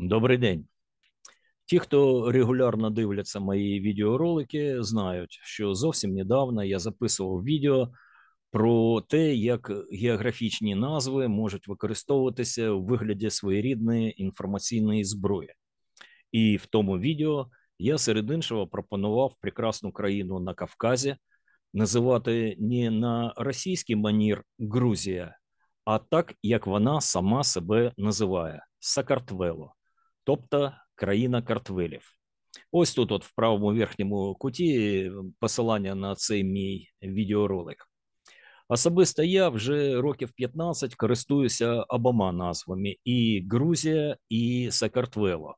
Добрий день. Ті, хто регулярно дивляться мої відеоролики, знають, що зовсім недавно я записував відео про те, як географічні назви можуть використовуватися у вигляді своєрідної інформаційної зброї. І в тому відео я серед іншого пропонував прекрасну країну на Кавказі називати не на російський манір Грузія, а так як вона сама себе називає Сакартвело тобто країна картвелів. Ось тут, от в правому верхньому куті, ем, посилання на цей мій відеоролик. Особисто я вже років 15 користуюся обома назвами: і Грузія, і Сакартвело.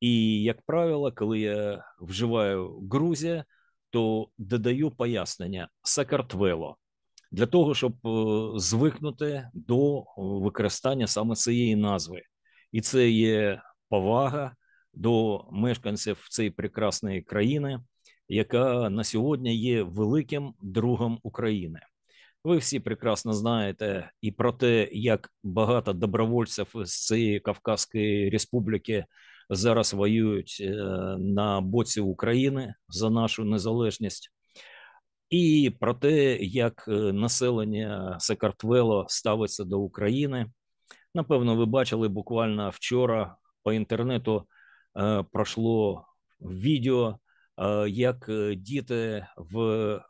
І, як правило, коли я вживаю Грузія, то додаю пояснення Сакартвело для того, щоб е, звикнути до використання саме цієї назви. І це є повага до мешканців цієї прекрасної країни, яка на сьогодні є великим другом України. Ви всі прекрасно знаєте і про те, як багато добровольців з цієї Кавказської республіки зараз воюють е, на боці України за нашу незалежність. І про те, як е, населення Секартвело ставиться до України, напевно, ви бачили буквально вчора по інтернету э, пройшло відео, э, як э, діти в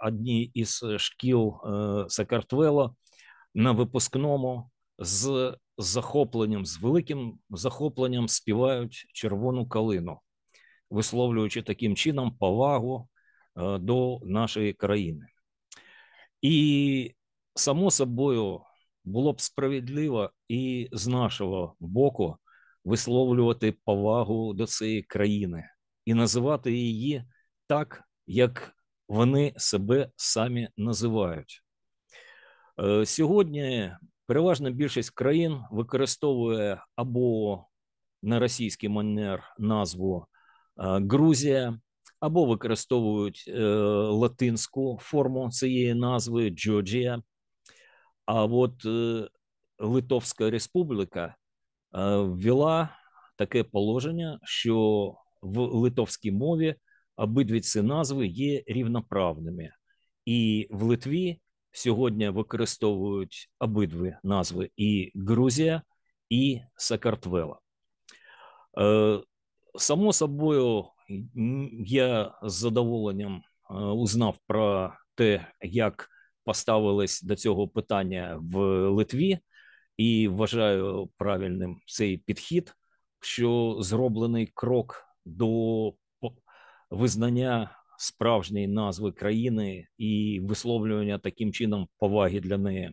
одній із шкіл е, Сакартвела на випускному з захопленням, з великим захопленням співають червону калину, висловлюючи таким чином повагу е, до нашої країни. І само собою було б справедливо і з нашого боку висловлювати повагу до цієї країни і називати її так, як вони себе самі називають. Е, сьогодні переважна більшість країн використовує або на російський манер назву е, Грузія, або використовують е, латинську форму цієї назви Джорджія. А от Литовська Республіка Э, ввела таке положення, що в литовській мові обидві ці назви є рівноправними, і в Литві сьогодні використовують обидві назви: і Грузія, і Сакартвела. Е, само собою, я з задоволенням е, узнав про те, як поставились до цього питання в Литві. І вважаю правильним цей підхід, що зроблений крок до визнання справжньої назви країни і висловлювання таким чином поваги для неї.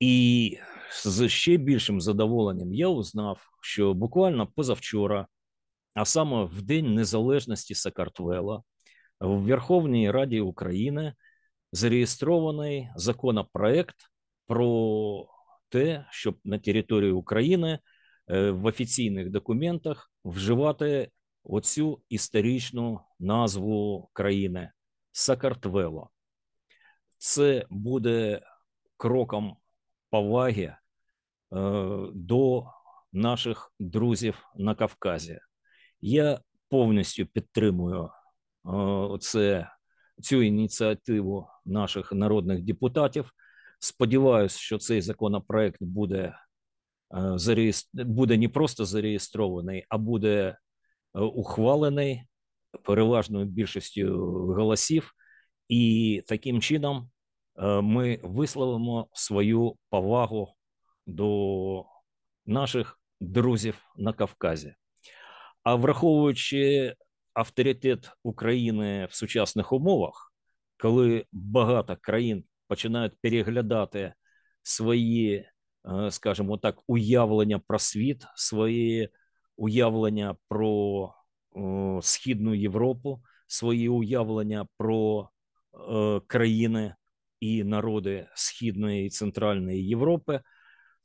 І з ще більшим задоволенням я узнав, що буквально позавчора, а саме в День Незалежності Сакартвела, в Верховній Раді України зареєстрований законопроект про те, щоб на території України е, в офіційних документах вживати оцю історичну назву країни Сакартвело. Це буде кроком поваги е, до наших друзів на Кавказі. Я повністю підтримую е, це, цю ініціативу наших народних депутатів. Сподіваюся, що цей законопроект буде е, буде не просто зареєстрований, а буде е, ухвалений переважною більшістю голосів, і таким чином е, ми висловимо свою повагу до наших друзів на Кавказі. А враховуючи авторитет України в сучасних умовах, коли багато країн починають переглядати свої, э, скажімо так, уявлення про світ, свої уявлення про э, Східну Європу, свої уявлення про э, країни і народи Східної і Центральної Європи,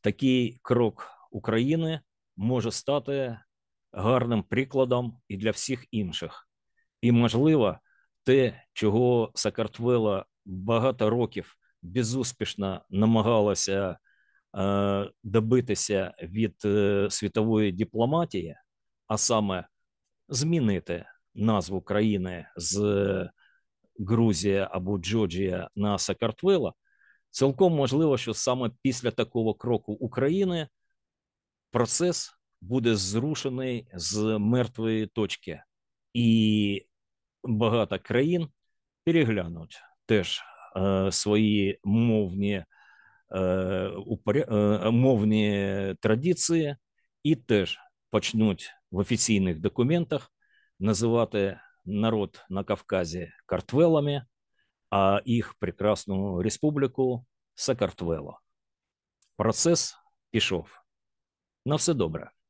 такий крок України може стати гарним прикладом і для всіх інших. І, можливо, те, чого Сакартвела багато років безуспішно намагалася е, добитися від е, світової дипломатії, а саме змінити назву країни з е, Грузія або Джорджія на Сакартвела, цілком можливо, що саме після такого кроку України процес буде зрушений з мертвої точки, і багато країн переглянуть теж е, свої мовні е, упоря... е, мовні традиції, і теж почнуть в офіційних документах називати народ на Кавказі картвелами, а їх прекрасну республіку Сакартвело. Процес пішов. На все добре.